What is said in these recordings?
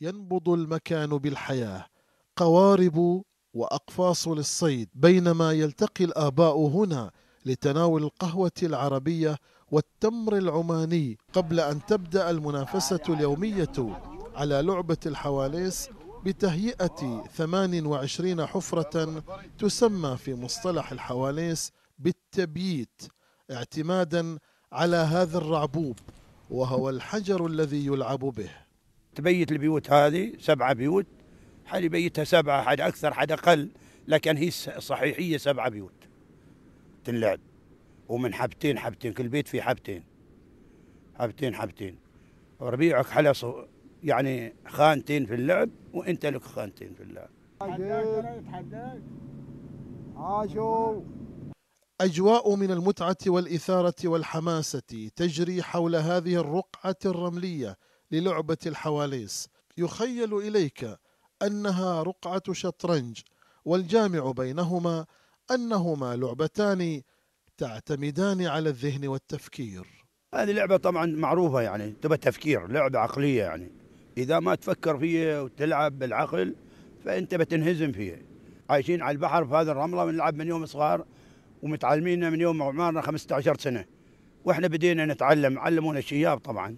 ينبض المكان بالحياة قوارب وأقفاص للصيد بينما يلتقي الآباء هنا لتناول القهوة العربية والتمر العماني قبل أن تبدأ المنافسة اليومية على لعبة الحواليس بتهيئة 28 حفرة تسمى في مصطلح الحواليس بالتبييت اعتمادا على هذا الرعبوب وهو الحجر الذي يلعب به تبيت البيوت هذه سبعة بيوت حد يبيتها سبعة حد أكثر حد أقل لكن هي صحيحية سبعة بيوت تنلعب ومن حبتين حبتين كل بيت فيه حبتين حبتين حبتين وربيعك حلا يعني خانتين في اللعب وانت لك خانتين في اللعب أجواء من المتعة والإثارة والحماسة تجري حول هذه الرقعة الرملية للعبة الحواليس يخيل إليك أنها رقعة شطرنج والجامع بينهما أنهما لعبتان تعتمدان على الذهن والتفكير هذه لعبة طبعا معروفة يعني تبى تفكير لعبة عقلية يعني إذا ما تفكر فيها وتلعب بالعقل فأنت بتنهزم فيها عايشين على البحر في هذه الرملة ونلعب من يوم صغار ومتعلمين من يوم عمرنا 15 سنة وإحنا بدينا نتعلم علمونا الشياب طبعا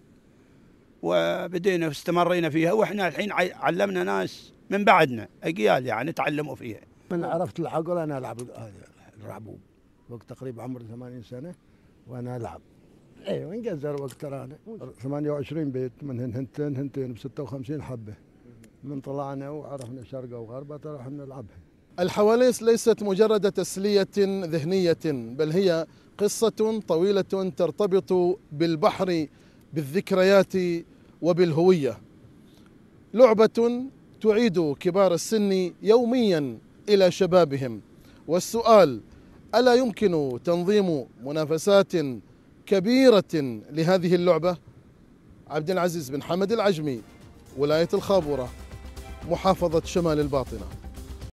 وبدينا استمرينا فيها واحنا الحين علمنا ناس من بعدنا اجيال يعني تعلموا فيها من عرفت العقل انا العب الرعبوب وقت تقريبا عمري 80 سنه وانا العب ايوه انقزر وقت ترانا 28 بيت من هنتين هنتين ب 56 حبه من طلعنا وعرفنا شرقه ترى احنا نلعبها الحواليس ليست مجرد تسلية ذهنية بل هي قصة طويلة ترتبط بالبحر بالذكريات وبالهوية لعبة تعيد كبار السن يوميا إلى شبابهم والسؤال ألا يمكن تنظيم منافسات كبيرة لهذه اللعبة؟ عبد العزيز بن حمد العجمي ولاية الخابورة محافظة شمال الباطنة